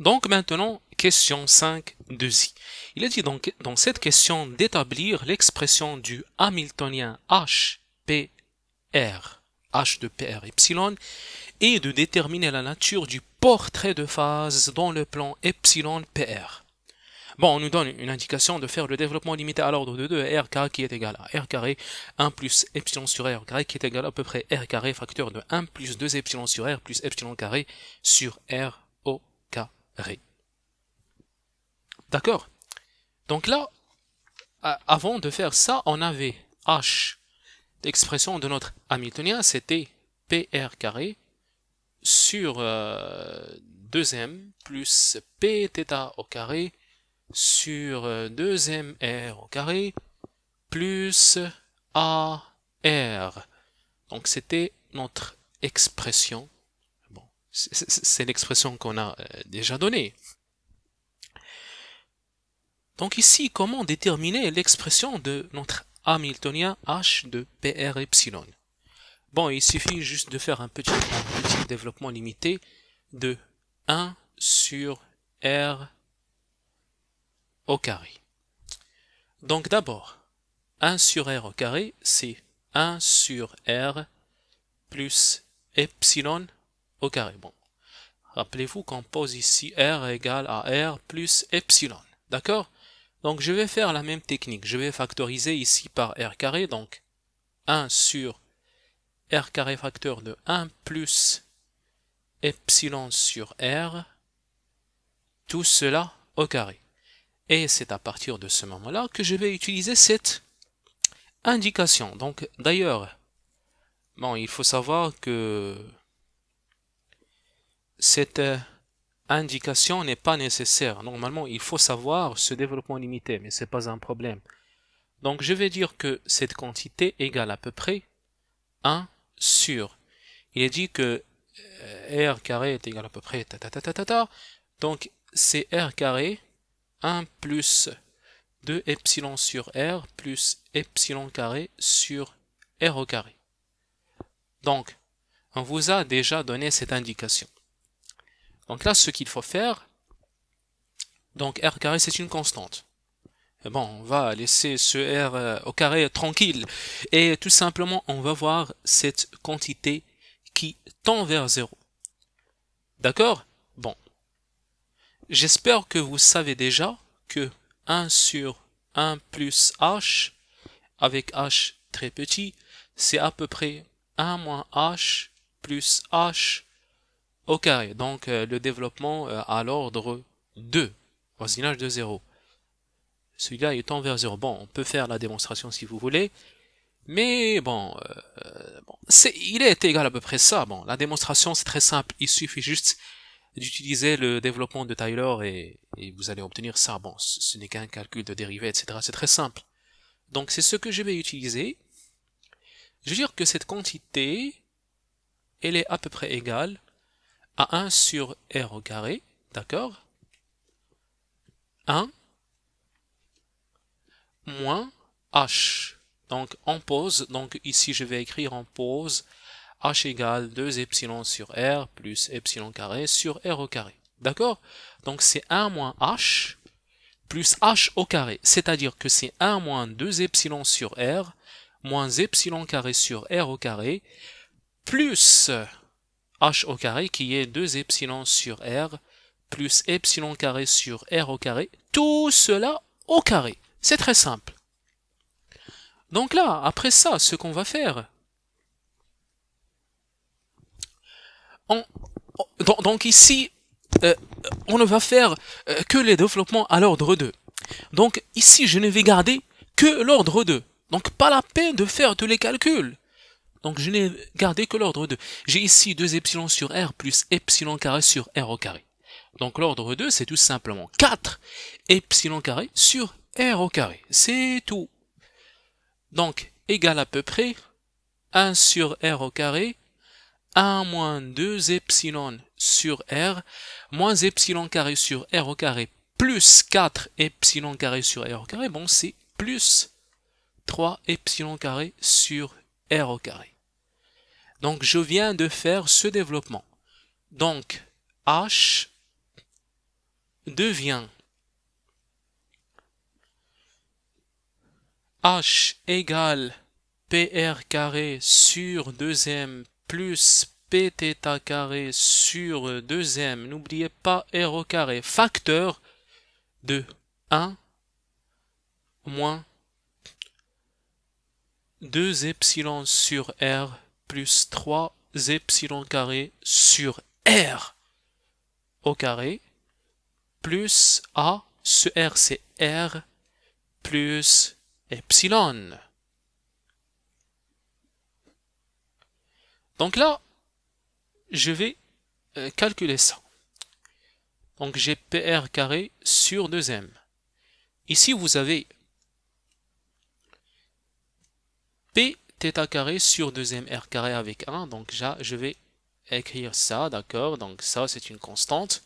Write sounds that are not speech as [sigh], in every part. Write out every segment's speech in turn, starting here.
Donc maintenant, question 5 de i Il est dit donc dans cette question d'établir l'expression du Hamiltonien HPR, H de PR epsilon, et de déterminer la nature du portrait de phase dans le plan epsilon PR. Bon, on nous donne une indication de faire le développement limité à l'ordre de 2 rk qui est égal à R carré 1 plus epsilon sur R carré qui est égal à, à peu près R carré facteur de 1 plus 2 epsilon sur R plus epsilon carré sur R D'accord Donc là, avant de faire ça, on avait H. L'expression de notre Hamiltonien, c'était PR carré sur 2m euh, plus Pθ au carré sur 2mr euh, au carré plus AR. Donc c'était notre expression c'est l'expression qu'on a euh, déjà donnée. Donc ici, comment déterminer l'expression de notre Hamiltonien H de PR epsilon Bon, il suffit juste de faire un petit, développement limité de 1 sur R au carré. Donc d'abord, 1 sur R au carré, c'est 1 sur R plus epsilon au carré. Bon. Rappelez-vous qu'on pose ici R égale à R plus epsilon. D'accord Donc je vais faire la même technique. Je vais factoriser ici par R carré. Donc 1 sur R carré facteur de 1 plus epsilon sur R. Tout cela au carré. Et c'est à partir de ce moment-là que je vais utiliser cette indication. Donc d'ailleurs, bon, il faut savoir que cette euh, indication n'est pas nécessaire. Normalement, il faut savoir ce développement limité, mais ce n'est pas un problème. Donc je vais dire que cette quantité égale à peu près 1 sur. Il est dit que euh, r carré est égal à peu près ta ta ta Donc c'est r carré 1 plus 2 epsilon sur r plus epsilon carré sur r au carré. Donc on vous a déjà donné cette indication. Donc là, ce qu'il faut faire, donc r carré c'est une constante. Et bon, on va laisser ce r euh, au carré tranquille. Et tout simplement, on va voir cette quantité qui tend vers 0. D'accord Bon. J'espère que vous savez déjà que 1 sur 1 plus h, avec h très petit, c'est à peu près 1 moins h plus h Ok, Donc euh, le développement euh, à l'ordre 2, voisinage de 0. Celui-là est envers 0. Bon, on peut faire la démonstration si vous voulez. Mais bon, euh, il est égal à peu près ça. Bon, la démonstration c'est très simple. Il suffit juste d'utiliser le développement de Tyler et, vous allez obtenir ça. Bon, ce n'est qu'un calcul de dérivée, etc. C'est très simple. Donc c'est ce que je vais utiliser. Je veux dire que cette quantité, elle est à peu près égale à 1 sur r au carré, d'accord 1 moins h. Donc en pause, donc ici je vais écrire en pause h égale 2 epsilon sur r plus epsilon carré sur r au carré. D'accord Donc c'est 1 moins h plus h au carré. C'est-à-dire que c'est 1 moins 2 epsilon sur r moins epsilon carré sur r au carré plus h au carré qui est 2 epsilon sur r plus epsilon carré sur r au carré, tout cela au carré. C'est très simple. Donc là, après ça, ce qu'on va faire, donc, ici, euh, on ne va faire euh, que les développements à l'ordre 2. Donc ici, je ne vais garder que l'ordre 2. Donc pas la peine de faire tous les calculs. Donc je n'ai gardé que l'ordre 2. J'ai ici 2 epsilon sur r plus epsilon carré sur r au carré. Donc l'ordre 2, c'est tout simplement 4 epsilon carré sur r au carré. C'est tout. Donc égal à peu près 1 sur r au carré, 1 moins 2 epsilon sur r, moins epsilon carré sur r au carré, plus 4 epsilon carré sur r au carré. Bon, c'est plus 3 epsilon carré sur r au carré. Donc, je viens de faire ce développement. Donc, H devient H égale PR carré sur 2M plus Pθ carré sur 2M, n'oubliez pas R au carré, facteur de 1 moins 2 ε sur R plus 3 epsilon carré sur R au carré plus A, ce R c'est R, plus epsilon. Donc là, je vais euh, calculer ça. Donc j'ai PR carré sur 2M. Ici, vous avez P θ carré sur 2m r carré avec 1, donc là, je vais écrire ça, d'accord Donc ça, c'est une constante.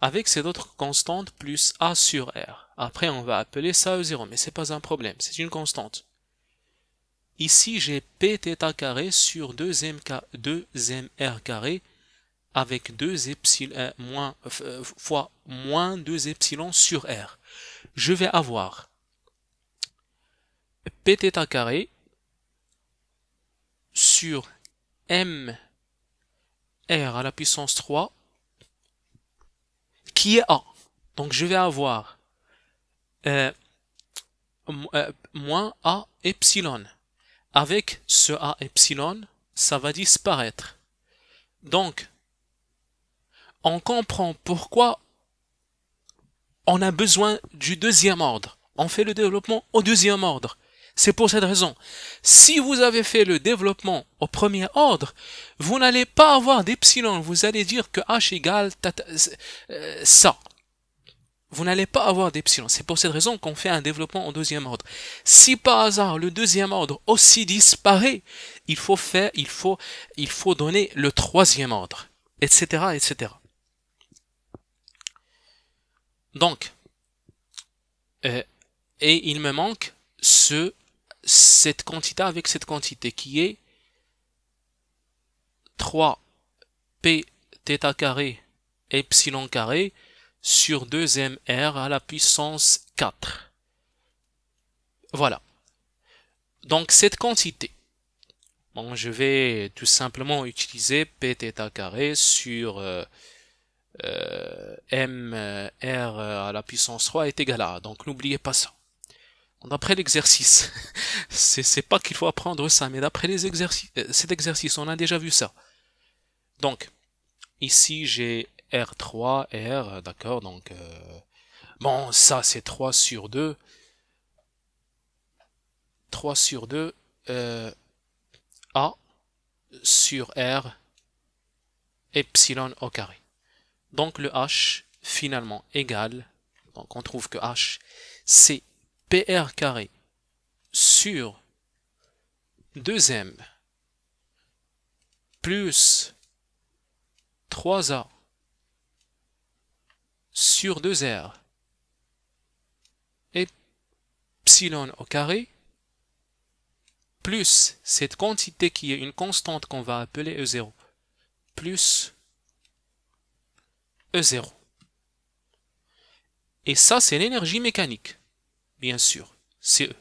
Avec cette autre constante, plus a sur r. Après, on va appeler ça 0 e mais c'est pas un problème, c'est une constante. Ici, j'ai p carré sur 2m, 2 r carré avec 2 epsilon, euh, moins, euh, fois moins 2 epsilon sur r. Je vais avoir p carré sur m r à la puissance 3 qui est A. Donc je vais avoir euh, euh, moins A epsilon. Avec ce A epsilon, ça va disparaître. Donc, on comprend pourquoi on a besoin du deuxième ordre. On fait le développement au deuxième ordre. C'est pour cette raison. Si vous avez fait le développement au premier ordre, vous n'allez pas avoir d'epsilon. Vous allez dire que h égale euh, ça. Vous n'allez pas avoir d'epsilon. C'est pour cette raison qu'on fait un développement au deuxième ordre. Si par hasard le deuxième ordre aussi disparaît, il faut faire, il faut, il faut donner le troisième ordre, etc., etc. Donc, euh, et il me manque ce cette quantité avec cette quantité qui est 3p theta carré epsilon carré sur 2mr à la puissance 4. Voilà. Donc cette quantité, bon, je vais tout simplement utiliser pθ carré sur euh, euh, m r mr à la puissance 3 est égal à. Donc n'oubliez pas ça d'après l'exercice. [laughs] c'est pas qu'il faut apprendre ça, mais d'après les euh, cet exercice, on a déjà vu ça. Donc, ici j'ai R3, R, d'accord, donc... Euh, bon, ça c'est 3 sur 2. 3 sur 2, euh, A sur R, epsilon au carré. Donc le H, finalement, égal donc on trouve que H, c'est PR carré sur 2M plus 3A sur 2R et psilon au carré plus cette quantité qui est une constante qu'on va appeler E0 plus E0. Et ça, c'est l'énergie mécanique bien sûr, CE.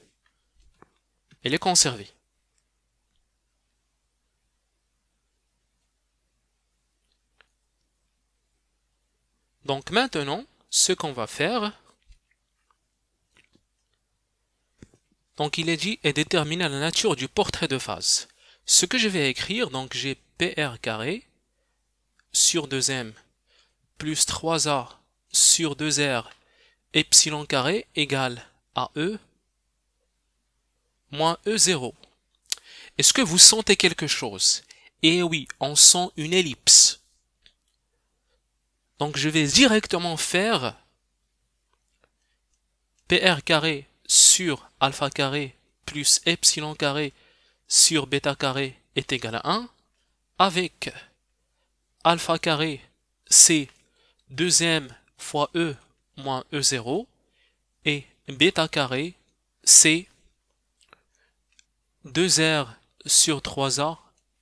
Elle est conservée. Donc maintenant, ce qu'on va faire, donc il est dit et à la nature du portrait de phase. Ce que je vais écrire, donc j'ai PR carré sur 2M plus 3A sur 2R epsilon carré égale a E moins E0. Est-ce que vous sentez quelque chose Eh oui, on sent une ellipse. Donc je vais directement faire PR carré sur alpha carré plus epsilon carré sur bêta carré est égal à 1 avec alpha carré c'est deuxième fois E moins E0 et bêta carré, c'est 2R sur 3A,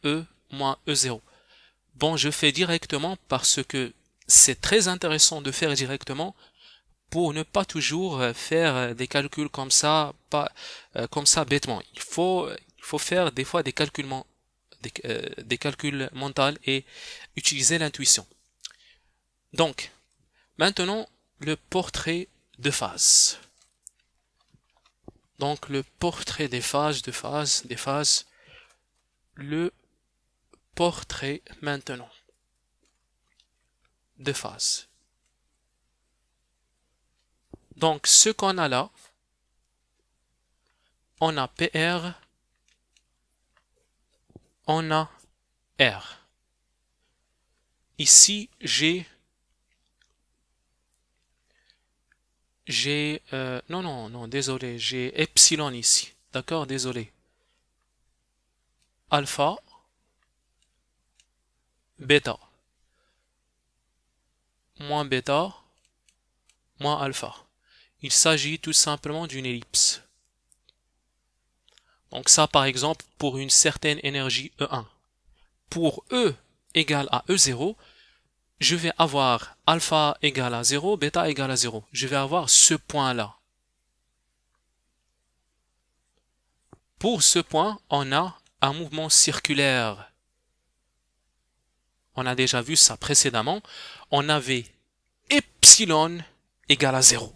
E moins E0. Bon, je fais directement parce que c'est très intéressant de faire directement pour ne pas toujours euh, faire euh, des calculs comme ça, pas, euh, comme ça bêtement. Il faut, il faut faire des fois des calculs, des, des calculs mentaux et utiliser l'intuition. Donc, maintenant, le portrait de phase donc le portrait des phases, de phases, des phases, le portrait maintenant de phase. Donc ce qu'on a là, on a PR, on a R. Ici, j'ai j'ai... Euh, non, non, non, désolé, j'ai epsilon ici. D'accord Désolé. Alpha, bêta, moins bêta, moins alpha. Il s'agit tout simplement d'une ellipse. Donc ça, par exemple, pour une certaine énergie E1. Pour E égale à E0, je vais avoir alpha égale à 0, bêta égale à 0. Je vais avoir ce point-là. Pour ce point, on a un mouvement circulaire. On a déjà vu ça précédemment. On avait epsilon égale à 0.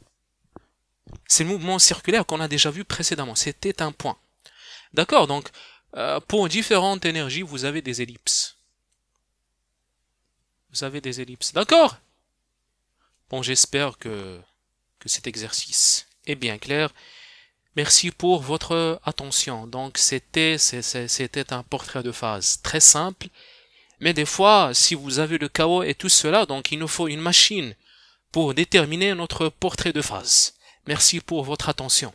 C'est le mouvement circulaire qu'on a déjà vu précédemment. C'était un point. D'accord Donc, euh, pour différentes énergies, vous avez des ellipses. Vous avez des ellipses. D'accord Bon, j'espère que, que cet exercice est bien clair. Merci pour votre attention. Donc, c'était c'était un portrait de phase très simple. Mais des fois, si vous avez le chaos et tout cela, donc il nous faut une machine pour déterminer notre portrait de phase. Merci pour votre attention.